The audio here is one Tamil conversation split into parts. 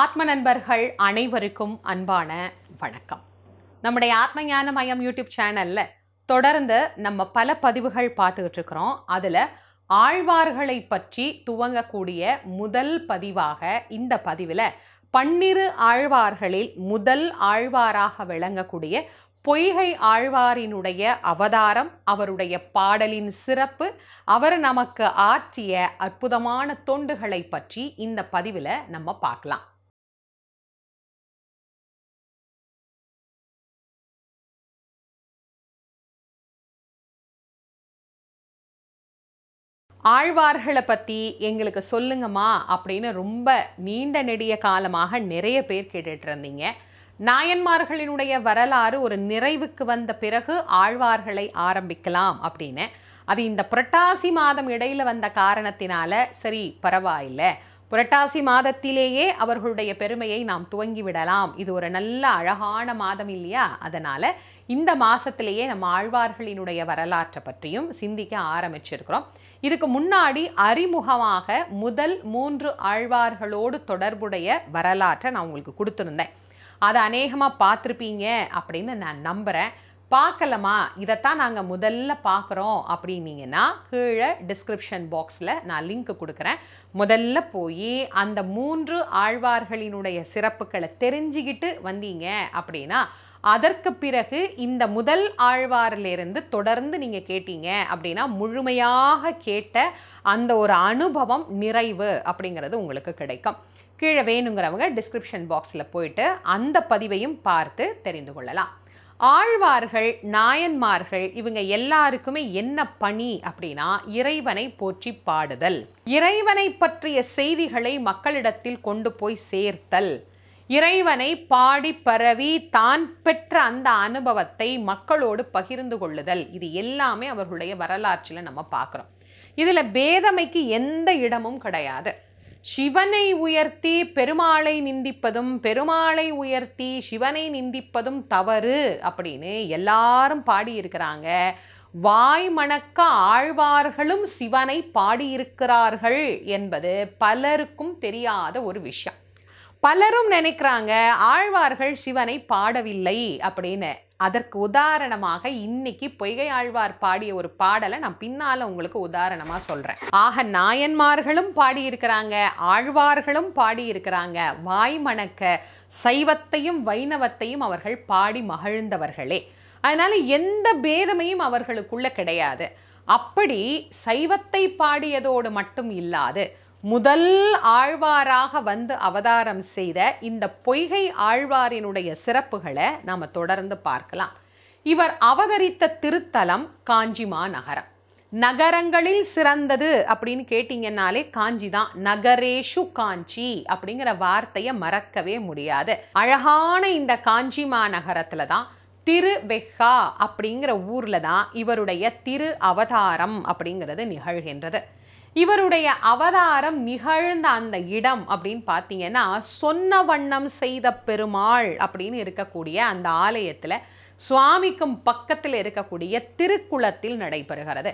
ஆத்ம நண்பர்கள் அனைவருக்கும் அன்பான வணக்கம் நம்முடைய ஆத்ம ஞான மயம் யூடியூப் சேனலில் தொடர்ந்து நம்ம பல பதிவுகள் பார்த்துக்கிட்டு இருக்கிறோம் அதில் ஆழ்வார்களை பற்றி துவங்கக்கூடிய முதல் பதிவாக இந்த பதிவில் பன்னிரு ஆழ்வார்களில் முதல் ஆழ்வாராக விளங்கக்கூடிய பொய்கை ஆழ்வாரினுடைய அவதாரம் அவருடைய பாடலின் சிறப்பு அவர் நமக்கு ஆற்றிய அற்புதமான தொண்டுகளை பற்றி இந்த பதிவில் நம்ம பார்க்கலாம் ஆழ்வார்களை பற்றி எங்களுக்கு சொல்லுங்கம்மா அப்படின்னு ரொம்ப நீண்ட நெடிய காலமாக நிறைய பேர் கேட்டுட்டு இருந்தீங்க நாயன்மார்களினுடைய வரலாறு ஒரு நிறைவுக்கு வந்த பிறகு ஆழ்வார்களை ஆரம்பிக்கலாம் அப்படின்னு அது இந்த புரட்டாசி மாதம் இடையில் வந்த காரணத்தினால சரி பரவாயில்லை புரட்டாசி மாதத்திலேயே அவர்களுடைய பெருமையை நாம் துவங்கி விடலாம் இது ஒரு நல்ல அழகான மாதம் இல்லையா அதனால் இந்த மாதத்திலேயே நம்ம ஆழ்வார்களினுடைய வரலாற்றை பற்றியும் சிந்திக்க ஆரம்பிச்சிருக்கிறோம் இதுக்கு முன்னாடி அறிமுகமாக முதல் மூன்று ஆழ்வார்களோடு தொடர்புடைய வரலாற்றை நான் உங்களுக்கு கொடுத்துருந்தேன் அதை அநேகமாக பார்த்துருப்பீங்க அப்படின்னு நான் நம்புகிறேன் பார்க்கலமா இதைத்தான் நாங்கள் முதல்ல பார்க்குறோம் அப்படின்னீங்கன்னா கீழே டிஸ்கிரிப்ஷன் பாக்ஸில் நான் லிங்க் கொடுக்குறேன் முதல்ல போய் அந்த மூன்று ஆழ்வார்களினுடைய சிறப்புகளை தெரிஞ்சுக்கிட்டு வந்தீங்க அப்படின்னா அதற்கு பிறகு இந்த முதல் ஆழ்வாரிலிருந்து தொடர்ந்து நீங்கள் கேட்டீங்க அப்படின்னா முழுமையாக கேட்ட அந்த ஒரு அனுபவம் நிறைவு அப்படிங்கிறது உங்களுக்கு கிடைக்கும் கீழே வேணுங்கிறவங்க டிஸ்கிரிப்ஷன் பாக்ஸில் போயிட்டு அந்த பதிவையும் பார்த்து தெரிந்து கொள்ளலாம் ஆழ்வார்கள் நாயன்மார்கள் இவங்க எல்லாருக்குமே என்ன பணி அப்படின்னா இறைவனை போற்றி பாடுதல் இறைவனை பற்றிய செய்திகளை மக்களிடத்தில் கொண்டு போய் சேர்த்தல் இறைவனை பாடி பரவி தான் பெற்ற அந்த அனுபவத்தை மக்களோடு பகிர்ந்து கொள்ளுதல் இது எல்லாமே அவர்களுடைய வரலாற்றில் நம்ம பார்க்குறோம் இதில் பேதமைக்கு எந்த இடமும் கிடையாது சிவனை உயர்த்தி பெருமாளை நிந்திப்பதும் பெருமாளை உயர்த்தி சிவனை நிந்திப்பதும் தவறு அப்படின்னு எல்லாரும் பாடியிருக்கிறாங்க வாய் மணக்க ஆழ்வார்களும் சிவனை பாடியிருக்கிறார்கள் என்பது பலருக்கும் தெரியாத ஒரு விஷயம் பலரும் நினைக்கிறாங்க ஆழ்வார்கள் சிவனை பாடவில்லை அப்படின்னு அதற்கு உதாரணமாக இன்னைக்கு பொய்கை ஆழ்வார் பாடிய ஒரு பாடலை நான் பின்னால உங்களுக்கு உதாரணமா சொல்றேன் ஆக நாயன்மார்களும் பாடியிருக்கிறாங்க ஆழ்வார்களும் பாடியிருக்கிறாங்க வாய் மணக்க சைவத்தையும் வைணவத்தையும் அவர்கள் பாடி மகிழ்ந்தவர்களே அதனால எந்த பேதமையும் அவர்களுக்குள்ள கிடையாது அப்படி சைவத்தை பாடியதோடு மட்டும் இல்லாது முதல் ஆழ்வாராக வந்து அவதாரம் செய்த இந்த பொய்கை ஆழ்வாரினுடைய சிறப்புகளை நாம் தொடர்ந்து பார்க்கலாம் இவர் அவதரித்த திருத்தலம் காஞ்சிமா நகரம் நகரங்களில் சிறந்தது அப்படின்னு கேட்டிங்கன்னாலே காஞ்சி தான் நகரேஷு காஞ்சி அப்படிங்கிற வார்த்தையை மறக்கவே முடியாது அழகான இந்த காஞ்சிமா நகரத்தில் தான் திரு வெஹா அப்படிங்கிற ஊரில் தான் இவருடைய திரு அவதாரம் அப்படிங்கிறது நிகழ்கின்றது இவருடைய அவதாரம் நிகழ்ந்த அந்த இடம் அப்படின்னு பார்த்தீங்கன்னா சொன்ன வண்ணம் செய்த பெருமாள் அப்படின்னு இருக்கக்கூடிய அந்த ஆலயத்தில் சுவாமிக்கும் பக்கத்தில் இருக்கக்கூடிய திருக்குளத்தில் நடைபெறுகிறது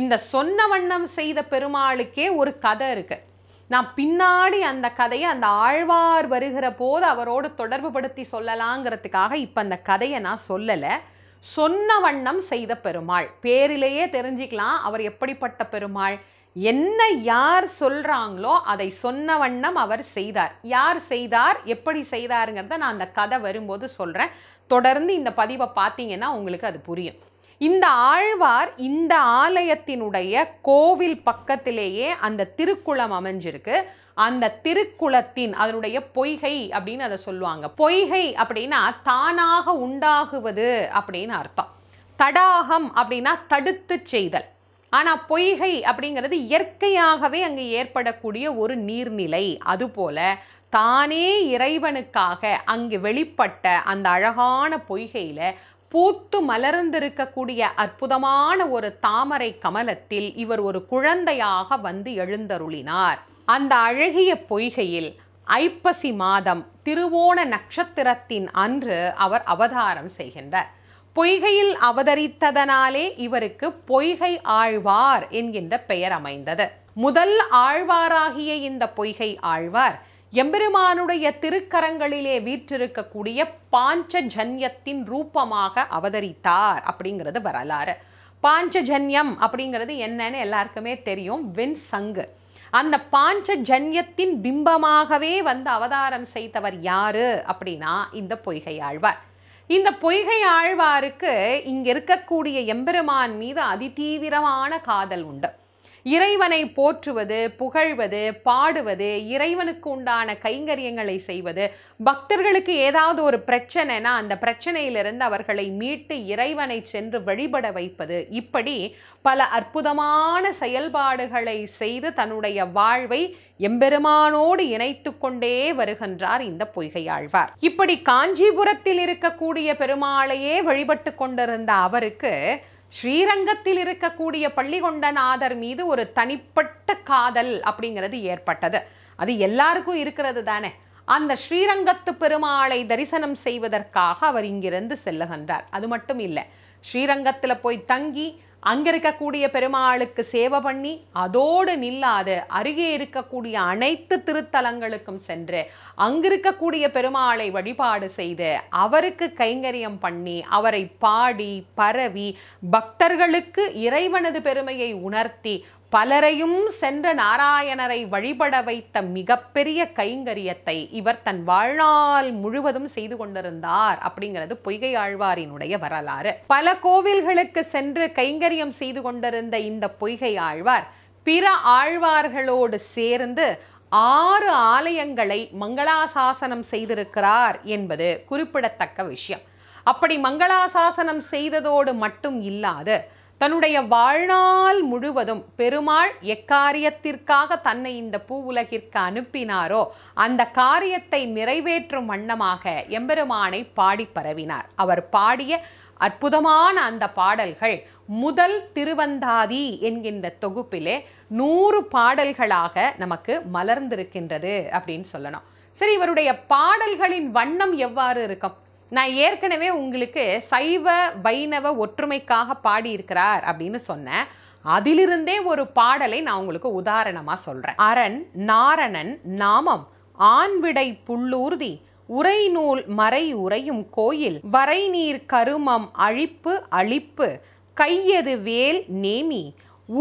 இந்த சொன்ன வண்ணம் செய்த பெருமாளுக்கே ஒரு கதை இருக்குது நான் பின்னாடி அந்த கதையை அந்த ஆழ்வார் வருகிற போது அவரோடு தொடர்பு படுத்தி சொல்லலாங்கிறதுக்காக இப்போ அந்த கதையை நான் சொல்லலை சொன்ன வண்ணம் செய்த பெருமாள் பேரிலேயே தெரிஞ்சுக்கலாம் அவர் எப்படிப்பட்ட பெருமாள் என்ன யார் சொல்கிறாங்களோ அதை சொன்ன வண்ணம் அவர் செய்தார் யார் செய்தார் எப்படி செய்தாருங்கிறத நான் அந்த கதை வரும்போது சொல்கிறேன் தொடர்ந்து இந்த பதிவை பார்த்தீங்கன்னா உங்களுக்கு அது புரியும் இந்த ஆழ்வார் இந்த ஆலயத்தினுடைய கோவில் பக்கத்திலேயே அந்த திருக்குளம் அமைஞ்சிருக்கு அந்த திருக்குளத்தின் அதனுடைய பொய்கை அப்படின்னு அதை சொல்லுவாங்க பொய்கை அப்படின்னா தானாக உண்டாகுவது அப்படின்னு அர்த்தம் தடாகம் அப்படின்னா தடுத்து செய்தல் ஆனால் பொய்கை அப்படிங்கிறது இயற்கையாகவே அங்கே ஏற்படக்கூடிய ஒரு நீர்நிலை அதுபோல தானே இறைவனுக்காக அங்கு வெளிப்பட்ட அந்த அழகான பொய்கையில் பூத்து மலர்ந்திருக்கக்கூடிய அற்புதமான ஒரு தாமரை கமலத்தில் இவர் ஒரு குழந்தையாக வந்து எழுந்தருளினார் அந்த அழகிய பொய்கையில் ஐப்பசி மாதம் திருவோண நட்சத்திரத்தின் அன்று அவர் அவதாரம் செய்கின்றார் பொய்கையில் அவதரித்ததனாலே இவருக்கு பொய்கை ஆழ்வார் என்கின்ற பெயர் அமைந்தது முதல் ஆழ்வாராகிய இந்த பொய்கை ஆழ்வார் எம்பெருமானுடைய திருக்கரங்களிலே வீற்றிருக்கக்கூடிய பாஞ்சஜன்யத்தின் ரூபமாக அவதரித்தார் அப்படிங்கிறது வரலாறு பாஞ்சஜன்யம் அப்படிங்கிறது என்னன்னு எல்லாருக்குமே தெரியும் வெண் சங்கு அந்த பாஞ்சஜன்யத்தின் பிம்பமாகவே வந்து அவதாரம் செய்தவர் யாரு அப்படின்னா இந்த பொய்கை ஆழ்வார் இந்த பொய்கை ஆழ்வாருக்கு இங்கே இருக்கக்கூடிய எம்பெருமான் மீது அதிதீவிரமான காதல் உண்டு இறைவனை போற்றுவது புகழ்வது பாடுவது இறைவனுக்கு உண்டான கைங்கரியங்களை செய்வது பக்தர்களுக்கு ஏதாவது ஒரு பிரச்சனைனா அந்த பிரச்சனையிலிருந்து அவர்களை மீட்டு இறைவனை சென்று வழிபட வைப்பது இப்படி பல அற்புதமான செயல்பாடுகளை செய்து தன்னுடைய வாழ்வை எம்பெருமானோடு இணைத்து கொண்டே வருகின்றார் இந்த பொய்கையாழ்வார் இப்படி காஞ்சிபுரத்தில் இருக்கக்கூடிய பெருமாளையே வழிபட்டு கொண்டிருந்த அவருக்கு ஸ்ரீரங்கத்தில் இருக்கக்கூடிய பள்ளிகொண்டநாதர் மீது ஒரு தனிப்பட்ட காதல் அப்படிங்கிறது ஏற்பட்டது அது எல்லாருக்கும் இருக்கிறது தானே அந்த ஸ்ரீரங்கத்து பெருமாளை தரிசனம் செய்வதற்காக அவர் இங்கிருந்து செல்லுகின்றார் அது மட்டும் இல்லை ஸ்ரீரங்கத்தில் போய் தங்கி அங்க இருக்கக்கூடிய பெருமாளுக்கு சேவை பண்ணி அதோடு நில்லாது அருகே இருக்கக்கூடிய அனைத்து திருத்தலங்களுக்கும் சென்று அங்கிருக்கக்கூடிய பெருமாளை வழிபாடு செய்து அவருக்கு கைங்கரியம் பண்ணி அவரை பாடி பரவி பக்தர்களுக்கு இறைவனது பெருமையை உணர்த்தி பலரையும் சென்ற நாராயணரை வழிபட வைத்த மிகப்பெரிய கைங்கரியத்தை இவர் தன் வாழ்நாள் முழுவதும் செய்து கொண்டிருந்தார் அப்படிங்கிறது பொய்கை ஆழ்வாரினுடைய வரலாறு பல கோவில்களுக்கு சென்று கைங்கரியம் செய்து கொண்டிருந்த இந்த பொய்கை ஆழ்வார் பிற ஆழ்வார்களோடு சேர்ந்து ஆறு ஆலயங்களை மங்களாசாசனம் செய்திருக்கிறார் என்பது குறிப்பிடத்தக்க விஷயம் அப்படி மங்களாசாசனம் செய்ததோடு மட்டும் இல்லாது தன்னுடைய வாழ்நாள் முழுவதும் பெருமாள் எக்காரியத்திற்காக தன்னை இந்த பூ உலகிற்கு அனுப்பினாரோ அந்த காரியத்தை நிறைவேற்றும் வண்ணமாக எம்பெருமானை பாடி பரவினார் அவர் பாடிய அற்புதமான அந்த பாடல்கள் முதல் திருவந்தாதி என்கின்ற தொகுப்பிலே நூறு பாடல்களாக நமக்கு மலர்ந்திருக்கின்றது அப்படின்னு சொல்லணும் சரி இவருடைய பாடல்களின் வண்ணம் எவ்வாறு இருக்கும் நான் ஏற்கனவே உங்களுக்கு சைவ வைணவ ஒற்றுமைக்காக பாடியிருக்கிறார் அப்படின்னு சொன்னேன் அதிலிருந்தே ஒரு பாடலை நான் உங்களுக்கு உதாரணமாக சொல்கிறேன் அரண் நாரணன் நாமம் ஆண்விடை புல்லூர்தி உரைநூல் மறை உறையும் கோயில் வரைநீர் கருமம் அழிப்பு அழிப்பு கையது வேல் நேமி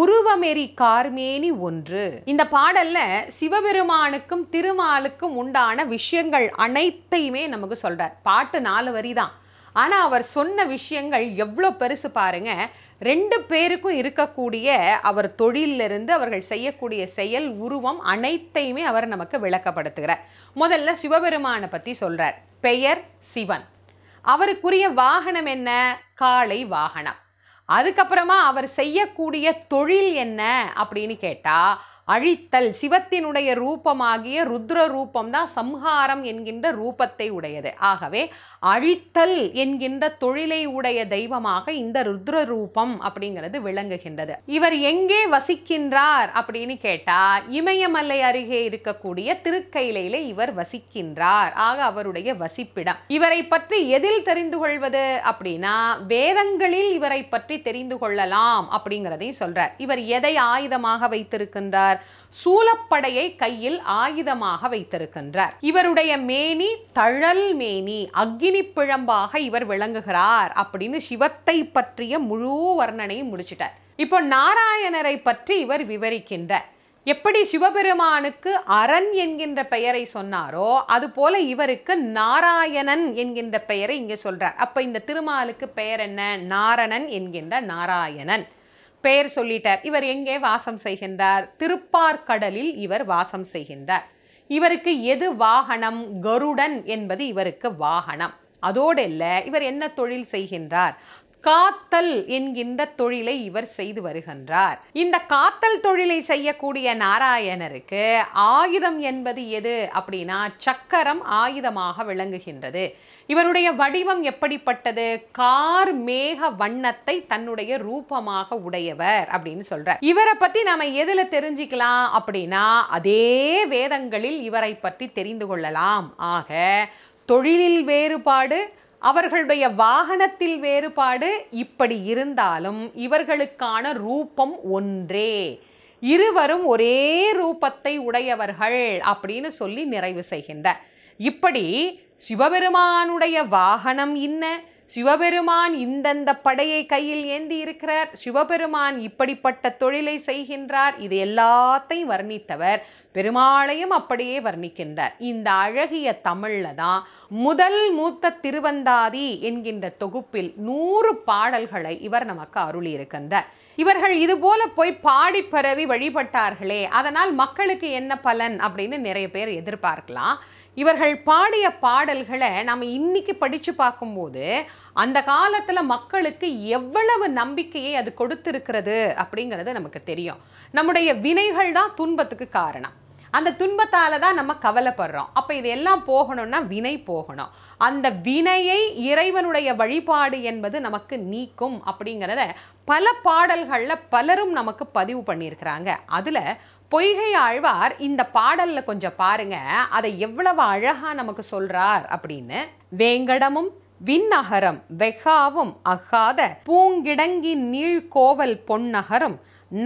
உருவமெறி கார்மேனி ஒன்று இந்த பாடல்ல சிவபெருமானுக்கும் திருமாலுக்கும் உண்டான விஷயங்கள் அனைத்தையுமே நமக்கு சொல்றார் பாட்டு நாலு வரி தான் அவர் சொன்ன விஷயங்கள் எவ்வளோ பெருசு பாருங்க ரெண்டு பேருக்கும் இருக்கக்கூடிய அவர் தொழிலிருந்து அவர்கள் செய்யக்கூடிய செயல் உருவம் அனைத்தையுமே அவர் நமக்கு விளக்கப்படுத்துகிறார் முதல்ல சிவபெருமானை பத்தி சொல்றார் பெயர் சிவன் அவருக்குரிய வாகனம் என்ன காளை வாகனம் அதுக்கப்புறமா அவர் செய்யக்கூடிய தொழில் என்ன அப்படின்னு கேட்டால் அழித்தல் சிவத்தினுடைய ரூபமாகிய ருத்ர ரூபம் தான் சம்ஹாரம் என்கின்ற ரூபத்தை உடையது ஆகவே அழித்தல் என்கின்ற தொழிலை உடைய தெய்வமாக இந்த ருத்ர ரூபம் அப்படிங்கிறது விளங்குகின்றது இவர் எங்கே வசிக்கின்றார் அப்படின்னு கேட்டா இமயமலை அருகே இருக்கக்கூடிய திருக்கையில இவர் வசிக்கின்றார் ஆக அவருடைய வசிப்பிடம் இவரை பற்றி எதில் தெரிந்து கொள்வது அப்படின்னா வேதங்களில் இவரை பற்றி தெரிந்து கொள்ளலாம் அப்படிங்கிறதையும் சொல்றார் இவர் எதை ஆயுதமாக வைத்திருக்கின்றார் சூலப்படையை கையில் ஆயுதமாக வைத்திருக்கின்றார் இவருடைய மேனி தழல் மேனி அக்னி பிழம்பாக இவர் விளங்குகிறார் அப்படின்னு சிவத்தை பற்றிய முழு வர்ணனையும் முடிச்சிட்டார் இப்போ நாராயணரை பற்றி இவர் விவரிக்கின்றார் எப்படி சிவபெருமானுக்கு அரண் என்கின்ற பெயரை சொன்னாரோ அது போல இவருக்கு நாராயணன் என்கின்ற பெயரை இங்கே சொல்றார் அப்ப இந்த திருமாலுக்கு பெயர் என்ன நாரணன் என்கின்ற நாராயணன் பெயர் சொல்லிட்டார் இவர் எங்கே வாசம் செய்கின்றார் திருப்பார்கடலில் இவர் வாசம் செய்கின்றார் இவருக்கு எது வாகனம் கருடன் என்பது இவருக்கு வாகனம் அதோடு இல்லை இவர் என்ன தொழில் செய்கின்றார் காத்தல் என்கின்ற தொழிலை இவர் செய்து வருகின்றார் இந்த காத்தல் தொழிலை செய்யக்கூடிய நாராயணருக்கு ஆயுதம் என்பது எது அப்படின்னா சக்கரம் ஆயுதமாக விளங்குகின்றது இவருடைய வடிவம் எப்படிப்பட்டது கார் மேக வண்ணத்தை தன்னுடைய ரூபமாக உடையவர் அப்படின்னு சொல்றார் இவரை பத்தி நாம எதுல தெரிஞ்சுக்கலாம் அப்படின்னா அதே வேதங்களில் இவரை பற்றி தெரிந்து கொள்ளலாம் ஆக தொழிலில் வேறுபாடு அவர்களுடைய வாகனத்தில் வேறுபாடு இப்படி இருந்தாலும் இவர்களுக்கான ரூபம் ஒன்றே இருவரும் ஒரே ரூபத்தை உடையவர்கள் அப்படின்னு சொல்லி நிறைவு செய்கின்ற இப்படி சிவபெருமானுடைய வாகனம் என்ன சிவபெருமான் இந்தந்த படையை கையில் ஏந்தி இருக்கிறார் சிவபெருமான் இப்படிப்பட்ட தொழிலை செய்கின்றார் இது எல்லாத்தையும் வர்ணித்தவர் பெருமாளையும் அப்படியே வர்ணிக்கின்றார் இந்த அழகிய தமிழில் தான் முதல் மூத்த திருவந்தாதி என்கின்ற தொகுப்பில் நூறு பாடல்களை இவர் நமக்கு அருளியிருக்கின்றார் இவர்கள் இதுபோல போய் பாடி பரவி வழிபட்டார்களே அதனால் மக்களுக்கு என்ன பலன் அப்படின்னு நிறைய பேர் எதிர்பார்க்கலாம் இவர்கள் பாடிய பாடல்களை நம்ம இன்னைக்கு படித்து பார்க்கும்போது அந்த காலத்தில் மக்களுக்கு எவ்வளவு நம்பிக்கையை அது கொடுத்துருக்கிறது அப்படிங்கிறது நமக்கு தெரியும் நம்முடைய வினைகள் தான் துன்பத்துக்கு காரணம் அந்த துன்பத்தால் தான் நம்ம கவலைப்படுறோம் அப்போ இதெல்லாம் போகணும்னா வினை போகணும் அந்த வினையை இறைவனுடைய வழிபாடு என்பது நமக்கு நீக்கும் அப்படிங்கிறத பல பாடல்களில் பலரும் நமக்கு பதிவு பண்ணியிருக்கிறாங்க அதில் பொய்கை ஆழ்வார் இந்த பாடலில் கொஞ்சம் பாருங்க அதை எவ்வளவு அழகாக நமக்கு சொல்கிறார் அப்படின்னு வேங்கடமும் விண்ணகரம் வெகாவும் அகாத பூங்கிடங்கி நீழ்கோவல் பொன்னகரம்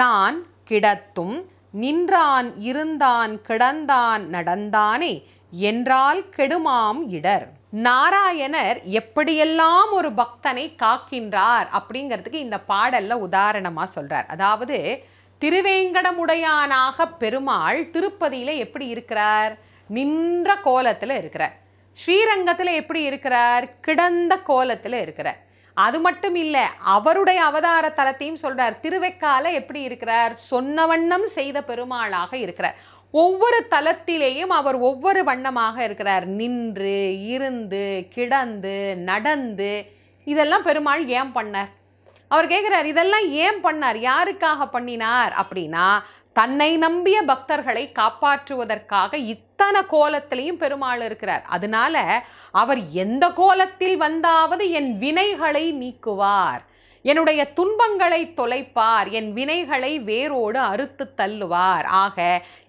நான் கிடத்தும் நின்றான் இருந்தான் கிடந்தான் நடந்தானே என்றால் கெடுமாம் இடர் நாராயணர் எப்படியெல்லாம் ஒரு பக்தனை காக்கின்றார் அப்படிங்கிறதுக்கு இந்த பாடல்ல உதாரணமா சொல்றார் அதாவது திருவேங்கடமுடையானாக பெருமாள் திருப்பதியில எப்படி இருக்கிறார் நின்ற கோலத்தில் இருக்கிறார் ஸ்ரீரங்கத்தில் எப்படி இருக்கிறார் கிடந்த கோலத்தில் இருக்கிறார் அது மட்டும் இல்லை அவருடைய அவதார தலத்தையும் சொல்கிறார் திருவெக்கால எப்படி இருக்கிறார் சொன்ன வண்ணம் செய்த பெருமாளாக இருக்கிறார் ஒவ்வொரு தலத்திலேயும் அவர் ஒவ்வொரு வண்ணமாக இருக்கிறார் நின்று இருந்து கிடந்து நடந்து இதெல்லாம் பெருமாள் ஏன் பண்ணார் அவர் கேட்குறார் இதெல்லாம் ஏன் பண்ணார் யாருக்காக பண்ணினார் அப்படின்னா தன்னை நம்பிய பக்தர்களை காப்பாற்றுவதற்காக இத்தனை கோலத்திலையும் பெருமாள் இருக்கிறார் அதனால அவர் எந்த கோலத்தில் வந்தாவது என் வினைகளை நீக்குவார் என்னுடைய துன்பங்களை தொலைப்பார் என் வினைகளை வேரோடு அறுத்து தள்ளுவார் ஆக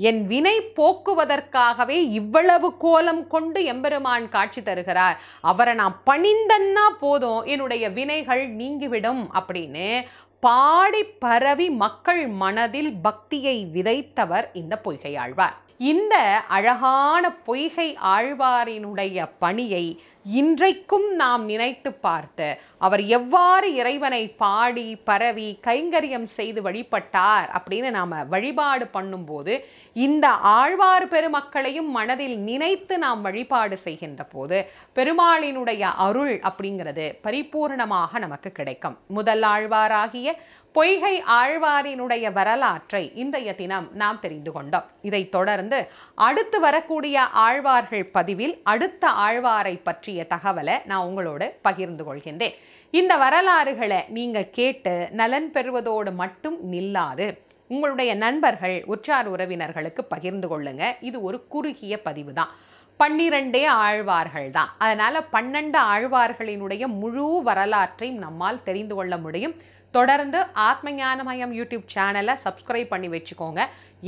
என் வினை போக்குவதற்காகவே இவ்வளவு கோலம் கொண்டு எம்பெருமான் காட்சி தருகிறார் அவரை நான் பணிந்தன்னா போதும் என்னுடைய வினைகள் நீங்கிவிடும் அப்படின்னு பாடி பரவி மக்கள் மனதில் பக்தியை விதைத்தவர் இந்த பொய்கையாழ்வார் இந்த அழகான பொய்கை ஆழ்வாரினுடைய பணியை இன்றைக்கும் நாம் நினைத்து பார்த்து அவர் எவ்வாறு இறைவனை பாடி பரவி கைங்கரியம் செய்து வழிபட்டார் அப்படின்னு நாம் வழிபாடு பண்ணும்போது இந்த ஆழ்வார் பெருமக்களையும் மனதில் நினைத்து நாம் வழிபாடு செய்கின்ற போது பெருமாளினுடைய அருள் அப்படிங்கிறது பரிபூர்ணமாக நமக்கு கிடைக்கும் முதல் ஆழ்வாராகிய பொய்கை ஆழ்வாரினுடைய வரலாற்றை இன்றைய தினம் நாம் தெரிந்து கொண்டோம் இதைத் தொடர்ந்து அடுத்து வரக்கூடிய ஆழ்வார்கள் பதிவில் அடுத்த ஆழ்வாரை பற்றிய தகவலை நான் உங்களோடு பகிர்ந்து கொள்கின்றேன் இந்த வரலாறுகளை நீங்கள் கேட்டு நலன் பெறுவதோடு மட்டும் நில்லாது உங்களுடைய நண்பர்கள் உற்றார் உறவினர்களுக்கு பகிர்ந்து கொள்ளுங்க இது ஒரு குறுகிய பதிவு தான் பன்னிரண்டே ஆழ்வார்கள் தான் அதனால் பன்னெண்டு ஆழ்வார்களினுடைய முழு வரலாற்றையும் நம்மால் தெரிந்து கொள்ள முடியும் தொடர்ந்து ஆத்ம ஞானமயம் யூடியூப் சேனலை சப்ஸ்கிரைப் பண்ணி வச்சுக்கோங்க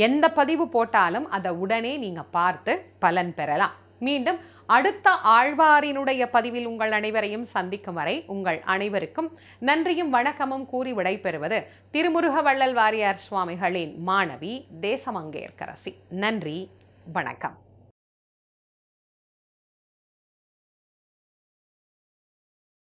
எந்த பதிவு போட்டாலும் அதை உடனே நீங்கள் பார்த்து பலன் பெறலாம் மீண்டும் அடுத்த ஆழ்வாரினுடைய பதிவில் உங்கள் அனைவரையும் சந்திக்கும் வரை உங்கள் அனைவருக்கும் நன்றியும் வணக்கமும் கூறி விடைபெறுவது திருமுருக வள்ளல் வாரியார் சுவாமிகளின் மாணவி தேசமங்கேற்கரசி நன்றி வணக்கம்